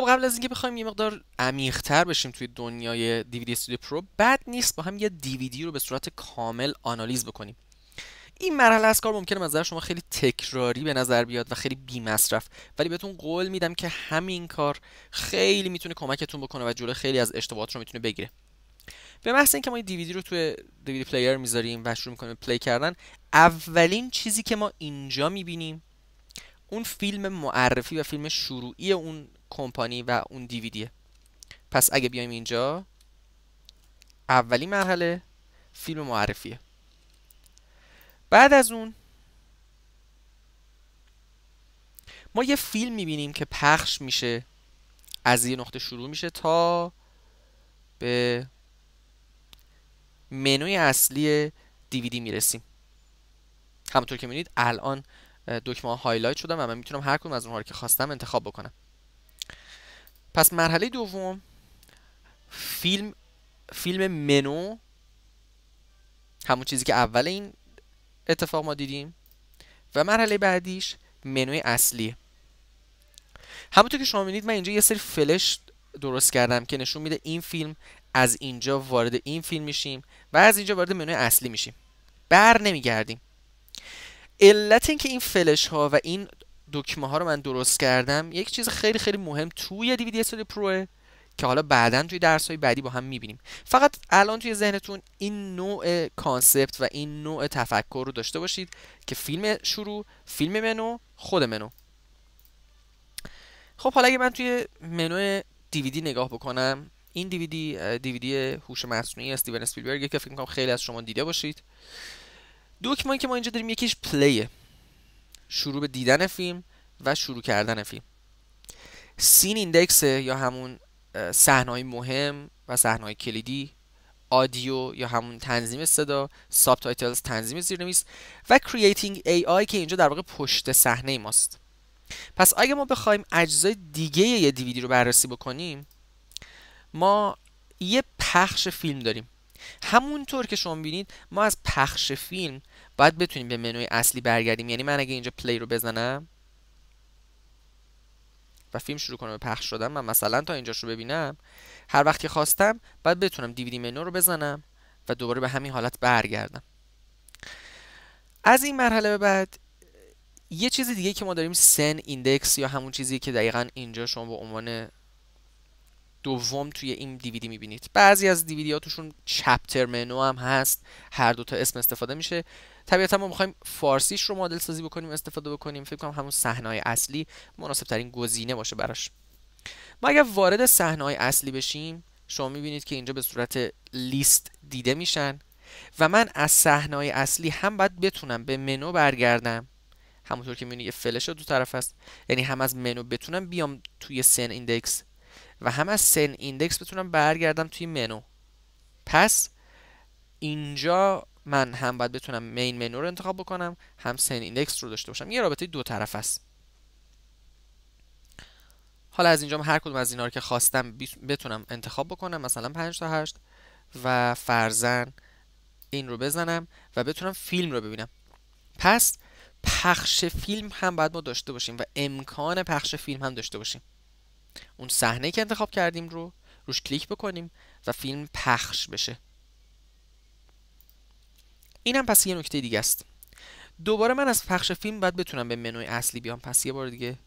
خب قبل از اینکه بخوایم یه مقدار عمیق‌تر بشیم توی دنیای دیویدی استودیو پرو بد نیست با هم یه دیویدی رو به صورت کامل آنالیز بکنیم این مرحله از کار ممکنه نظر شما خیلی تکراری به نظر بیاد و خیلی بی مصرف ولی بهتون قول میدم که همین کار خیلی میتونه کمکتون بکنه و جلو خیلی از اشتباهات رو میتونه بگیره به محض اینکه ما یه دیویدی رو توی دیویدی پلیر میذاریم و شروع میکنیم پلی کردن اولین چیزی که ما اینجا میبینیم اون فیلم معرفی و فیلم شروعی اون کمپانی و اون دیویدیه پس اگه بیایم اینجا اولین مرحله فیلم معرفیه بعد از اون ما یه فیلم میبینیم که پخش میشه از یه نقطه شروع میشه تا به منوی اصلی دیویدی میرسیم همونطور که میبینید الان دکمه هایلایت شدم و من میتونم هر کدوم از اونها رو که خواستم انتخاب بکنم پس مرحله دوم فیلم فیلم منو همون چیزی که اول این اتفاق ما دیدیم و مرحله بعدیش منوی اصلی همونطور که شما میدید من اینجا یه سری فلش درست کردم که نشون میده این فیلم از اینجا وارد این فیلم میشیم و از اینجا وارد منوی اصلی میشیم بر نمیگردیم علت اینکه این فلش ها و این دکمه ها رو من درست کردم یک چیز خیلی خیلی مهم توی دیویدی استودیو پرو که حالا بعدا توی درس های بعدی با هم میبینیم فقط الان توی ذهنتون این نوع کانسپت و این نوع تفکر رو داشته باشید که فیلم شروع فیلم منو خود منو خب حالا اگه من توی منو دیویدی نگاه بکنم این دیویدی دیویدی هوش مصنوعی استیون اسپیلبرگ که فکر میکنم خیلی از شما دیده باشید دکمه که ما اینجا داریم یکیش پلیه شروع به دیدن فیلم و شروع کردن فیلم سین ایندکس یا همون صحنه‌های مهم و صحنه‌های کلیدی آدیو یا همون تنظیم صدا سابتایتلز تنظیم زیرنویس و کرییتینگ ای آی که اینجا در واقع پشت صحنه ماست پس اگه ما بخوایم اجزای دیگه یه دیویدی رو بررسی بکنیم ما یه پخش فیلم داریم همونطور که شما بینید ما از پخش فیلم باید بتونیم به منوی اصلی برگردیم یعنی من اگه اینجا پلی رو بزنم و فیلم شروع کنم به پخش شدم من مثلا تا اینجاش رو ببینم هر وقتی خواستم باید بتونم دیویدی منو رو بزنم و دوباره به همین حالت برگردم از این مرحله به بعد یه چیز دیگه که ما داریم سن ایندکس یا همون چیزی که دقیقا اینجا شما به عنوان دوم توی این دیویدی میبینید بعضی از دیویدی ها توشون چپتر منو هم هست هر دوتا اسم استفاده میشه طبیعتا ما میخوایم فارسیش رو مدل سازی بکنیم استفاده بکنیم فکر کنم همون صحنه اصلی مناسب ترین گزینه باشه براش ما اگر وارد صحنه اصلی بشیم شما میبینید که اینجا به صورت لیست دیده میشن و من از صحنه اصلی هم باید بتونم به منو برگردم همونطور که میبینید یه فلش دو طرف است یعنی هم از منو بتونم بیام توی سن ایندکس و هم از سن ایندکس بتونم برگردم توی منو پس اینجا من هم باید بتونم مین منو رو انتخاب بکنم هم سن ایندکس رو داشته باشم یه رابطه دو طرف است حالا از اینجا هر کدوم از اینا رو که خواستم بتونم انتخاب بکنم مثلا 5 تا 8 و فرزن این رو بزنم و بتونم فیلم رو ببینم پس پخش فیلم هم باید ما داشته باشیم و امکان پخش فیلم هم داشته باشیم اون صحنه که انتخاب کردیم رو روش کلیک بکنیم و فیلم پخش بشه این هم پس یه نکته دیگه است دوباره من از پخش فیلم باید بتونم به منوی اصلی بیام پس یه بار دیگه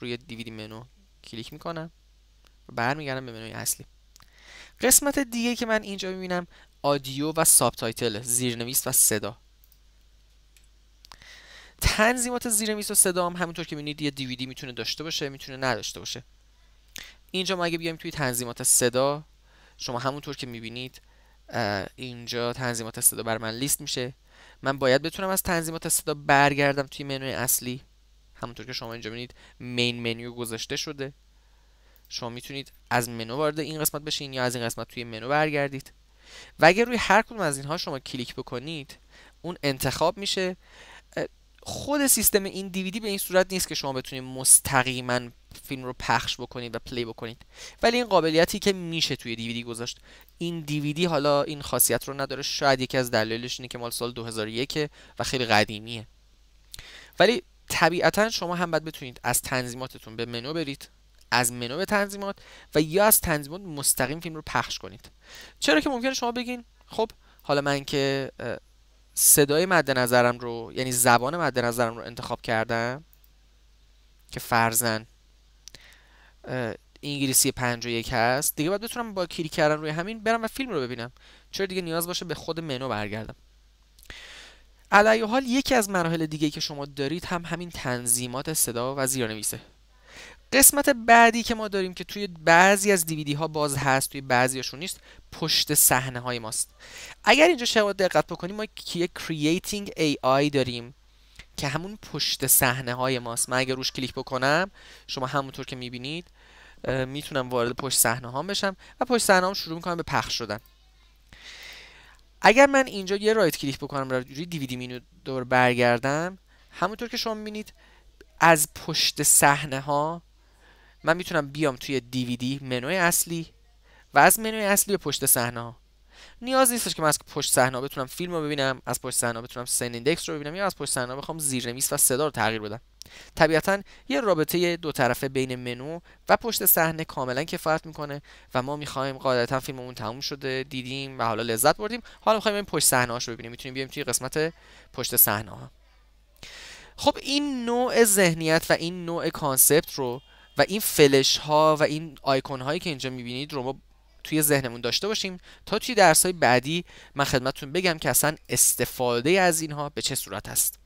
روی دیویدی منو کلیک میکنم و برمیگردم به منوی اصلی قسمت دیگه که من اینجا میبینم آدیو و سابتایتل زیرنویس و صدا تنظیمات زیرنویس و صدا هم همونطور که میبینید یه دیویدی میتونه داشته باشه میتونه نداشته باشه اینجا ما اگه بیایم توی تنظیمات صدا شما همونطور که میبینید اینجا تنظیمات صدا بر من لیست میشه من باید بتونم از تنظیمات صدا برگردم توی منوی اصلی همونطور که شما اینجا میبینید مین منیو گذاشته شده شما میتونید از منو وارد این قسمت بشین یا از این قسمت توی منو برگردید و اگر روی هر کدوم از اینها شما کلیک بکنید اون انتخاب میشه خود سیستم این دیویدی به این صورت نیست که شما بتونید مستقیما فیلم رو پخش بکنید و پلی بکنید ولی این قابلیتی که میشه توی دیویدی گذاشت این دیویدی حالا این خاصیت رو نداره شاید یکی از دلایلش اینه که مال سال 2001 و خیلی قدیمیه ولی طبیعتا شما هم باید بتونید از تنظیماتتون به منو برید از منو به تنظیمات و یا از تنظیمات مستقیم فیلم رو پخش کنید چرا که ممکنه شما بگین خب حالا من که صدای مد نظرم رو یعنی زبان مد نظرم رو انتخاب کردم که فرزن انگلیسی 51 هست دیگه باید بتونم با کلیک کردن روی همین برم و فیلم رو ببینم چرا دیگه نیاز باشه به خود منو برگردم علی حال یکی از مراحل دیگه که شما دارید هم همین تنظیمات صدا و زیرنویسه قسمت بعدی که ما داریم که توی بعضی از دیویدی ها باز هست توی بعضیشون نیست پشت صحنه های ماست اگر اینجا شما دقت بکنیم ما یک creating ای آی داریم که همون پشت صحنه های ماست من اگر روش کلیک بکنم شما همونطور که میبینید میتونم وارد پشت صحنه ها بشم و پشت صحنه هام شروع میکنم به پخش شدن اگر من اینجا یه رایت کلیک بکنم روی دیویدی مینو دور برگردم همونطور که شما میبینید از پشت صحنه ها من میتونم بیام توی دیویدی منوی اصلی و از منوی اصلی به پشت صحنه ها نیاز نیستش که من از پشت صحنه بتونم فیلم رو ببینم از پشت صحنه بتونم سن ایندکس رو ببینم یا از پشت صحنه بخوام زیرنویس و صدا رو تغییر بدم طبیعتا یه رابطه دو طرفه بین منو و پشت صحنه کاملا کفایت میکنه و ما میخوایم قاعدتا فیلممون تموم شده دیدیم و حالا لذت بردیم حالا میخوایم این پشت صحنه رو ببینیم میتونیم بیایم توی قسمت پشت صحنه ها خب این نوع ذهنیت و این نوع کانسپت رو و این فلش ها و این آیکون هایی که اینجا میبینید رو ما توی ذهنمون داشته باشیم تا توی درسهای بعدی من خدمتتون بگم که اصلا استفاده از اینها به چه صورت هست